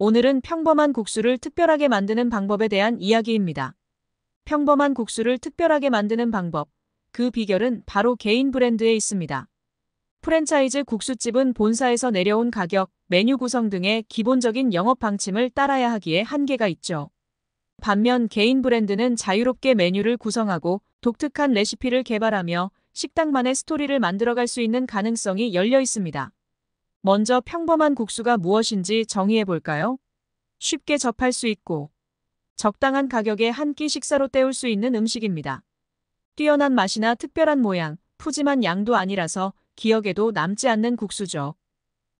오늘은 평범한 국수를 특별하게 만드는 방법에 대한 이야기입니다. 평범한 국수를 특별하게 만드는 방법, 그 비결은 바로 개인 브랜드에 있습니다. 프랜차이즈 국수집은 본사에서 내려온 가격, 메뉴 구성 등의 기본적인 영업 방침을 따라야 하기에 한계가 있죠. 반면 개인 브랜드는 자유롭게 메뉴를 구성하고 독특한 레시피를 개발하며 식당만의 스토리를 만들어갈 수 있는 가능성이 열려 있습니다. 먼저 평범한 국수가 무엇인지 정의해볼까요? 쉽게 접할 수 있고 적당한 가격에 한 끼 식사로 때울 수 있는 음식입니다. 뛰어난 맛이나 특별한 모양, 푸짐한 양도 아니라서 기억에도 남지 않는 국수죠.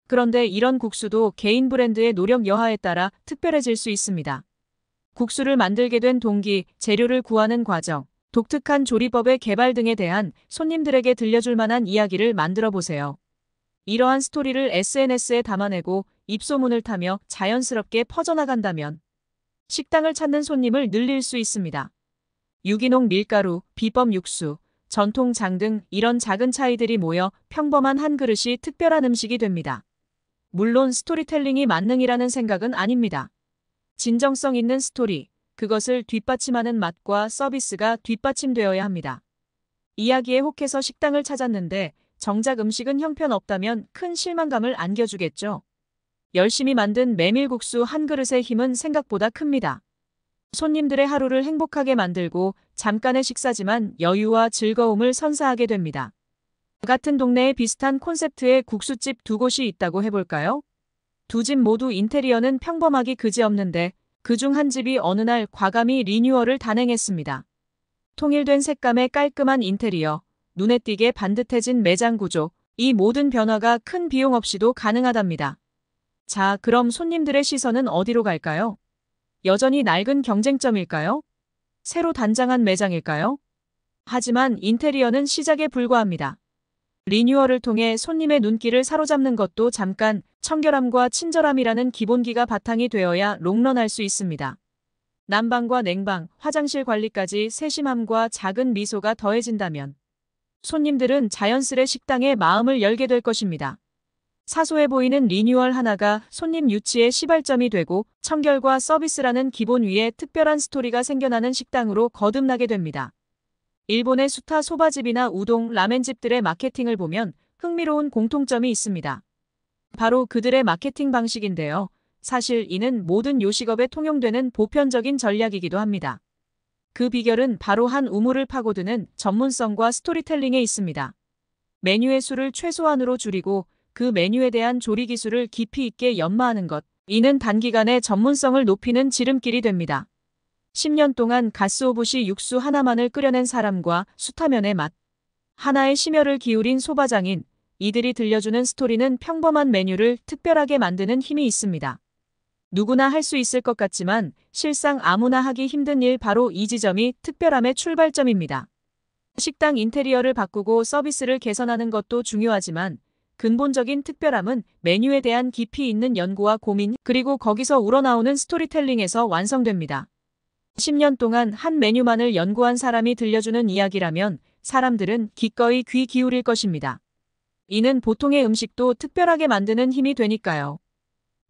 그런데 이런 국수도 개인 브랜드의 노력 여하에 따라 특별해질 수 있습니다. 국수를 만들게 된 동기, 재료를 구하는 과정, 독특한 조리법의 개발 등에 대한 손님들에게 들려줄 만한 이야기를 만들어 보세요. 이러한 스토리를 SNS에 담아내고 입소문을 타며 자연스럽게 퍼져나간다면 식당을 찾는 손님을 늘릴 수 있습니다. 유기농 밀가루, 비법 육수, 전통장 등 이런 작은 차이들이 모여 평범한 한 그릇이 특별한 음식이 됩니다. 물론 스토리텔링이 만능이라는 생각은 아닙니다. 진정성 있는 스토리, 그것을 뒷받침하는 맛과 서비스가 뒷받침되어야 합니다. 이야기에 혹해서 식당을 찾았는데 정작 음식은 형편없다면 큰 실망감을 안겨주겠죠. 열심히 만든 메밀국수 한 그릇의 힘은 생각보다 큽니다. 손님들의 하루를 행복하게 만들고 잠깐의 식사지만 여유와 즐거움을 선사하게 됩니다. 같은 동네에 비슷한 콘셉트의 국수집 두 곳이 있다고 해볼까요? 두 집 모두 인테리어는 평범하기 그지없는데 그 중 한 집이 어느 날 과감히 리뉴얼을 단행했습니다. 통일된 색감의 깔끔한 인테리어, 눈에 띄게 반듯해진 매장 구조, 이 모든 변화가 큰 비용 없이도 가능하답니다. 자, 그럼 손님들의 시선은 어디로 갈까요? 여전히 낡은 경쟁점일까요? 새로 단장한 매장일까요? 하지만 인테리어는 시작에 불과합니다. 리뉴얼을 통해 손님의 눈길을 사로잡는 것도 잠깐 청결함과 친절함이라는 기본기가 바탕이 되어야 롱런할 수 있습니다. 난방과 냉방, 화장실 관리까지 세심함과 작은 미소가 더해진다면 손님들은 자연스레 식당에 마음을 열게 될 것입니다. 사소해 보이는 리뉴얼 하나가 손님 유치의 시발점이 되고 청결과 서비스라는 기본 위에 특별한 스토리가 생겨나는 식당으로 거듭나게 됩니다. 일본의 수타 소바집이나 우동, 라멘집들의 마케팅을 보면 흥미로운 공통점이 있습니다. 바로 그들의 마케팅 방식인데요. 사실 이는 모든 요식업에 통용되는 보편적인 전략이기도 합니다. 그 비결은 바로 한 우물을 파고드는 전문성과 스토리텔링에 있습니다. 메뉴의 수를 최소한으로 줄이고 그 메뉴에 대한 조리 기술을 깊이 있게 연마하는 것, 이는 단기간에 전문성을 높이는 지름길이 됩니다. 10년 동안 가스오붓이 육수 하나만을 끓여낸 사람과 수타면의 맛, 하나의 심혈을 기울인 소바장인 이들이 들려주는 스토리는 평범한 메뉴를 특별하게 만드는 힘이 있습니다. 누구나 할 수 있을 것 같지만 실상 아무나 하기 힘든 일 바로 이 지점이 특별함의 출발점입니다. 식당 인테리어를 바꾸고 서비스를 개선하는 것도 중요하지만 근본적인 특별함은 메뉴에 대한 깊이 있는 연구와 고민 그리고 거기서 우러나오는 스토리텔링에서 완성됩니다. 10년 동안 한 메뉴만을 연구한 사람이 들려주는 이야기라면 사람들은 기꺼이 귀 기울일 것입니다. 이는 보통의 음식도 특별하게 만드는 힘이 되니까요.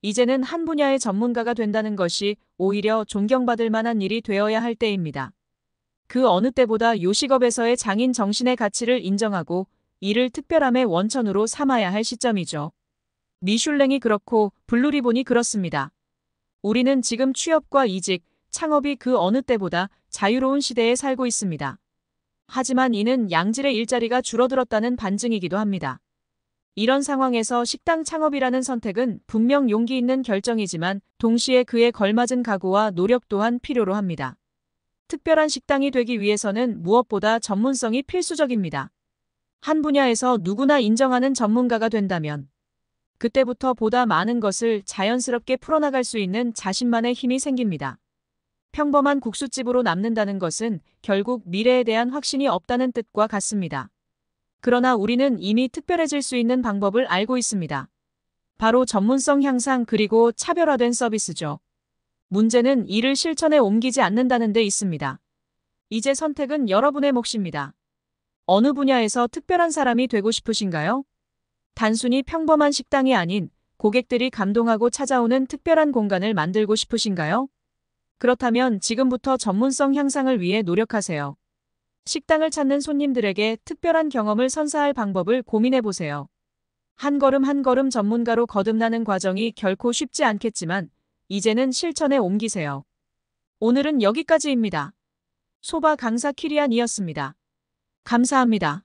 이제는 한 분야의 전문가가 된다는 것이 오히려 존경받을 만한 일이 되어야 할 때입니다. 그 어느 때보다 요식업에서의 장인 정신의 가치를 인정하고 이를 특별함의 원천으로 삼아야 할 시점이죠. 미슐랭이 그렇고 블루리본이 그렇습니다. 우리는 지금 취업과 이직, 창업이 그 어느 때보다 자유로운 시대에 살고 있습니다. 하지만 이는 양질의 일자리가 줄어들었다는 반증이기도 합니다. 이런 상황에서 식당 창업이라는 선택은 분명 용기 있는 결정이지만 동시에 그에 걸맞은 각오와 노력 또한 필요로 합니다. 특별한 식당이 되기 위해서는 무엇보다 전문성이 필수적입니다. 한 분야에서 누구나 인정하는 전문가가 된다면 그때부터 보다 많은 것을 자연스럽게 풀어나갈 수 있는 자신만의 힘이 생깁니다. 평범한 국수집으로 남는다는 것은 결국 미래에 대한 확신이 없다는 뜻과 같습니다. 그러나 우리는 이미 특별해질 수 있는 방법을 알고 있습니다. 바로 전문성 향상 그리고 차별화된 서비스죠. 문제는 이를 실천에 옮기지 않는다는 데 있습니다. 이제 선택은 여러분의 몫입니다. 어느 분야에서 특별한 사람이 되고 싶으신가요? 단순히 평범한 식당이 아닌 고객들이 감동하고 찾아오는 특별한 공간을 만들고 싶으신가요? 그렇다면 지금부터 전문성 향상을 위해 노력하세요. 식당을 찾는 손님들에게 특별한 경험을 선사할 방법을 고민해 보세요. 한 걸음 한 걸음 전문가로 거듭나는 과정이 결코 쉽지 않겠지만 이제는 실천에 옮기세요. 오늘은 여기까지입니다. 소바 강사 키리안이었습니다. 감사합니다.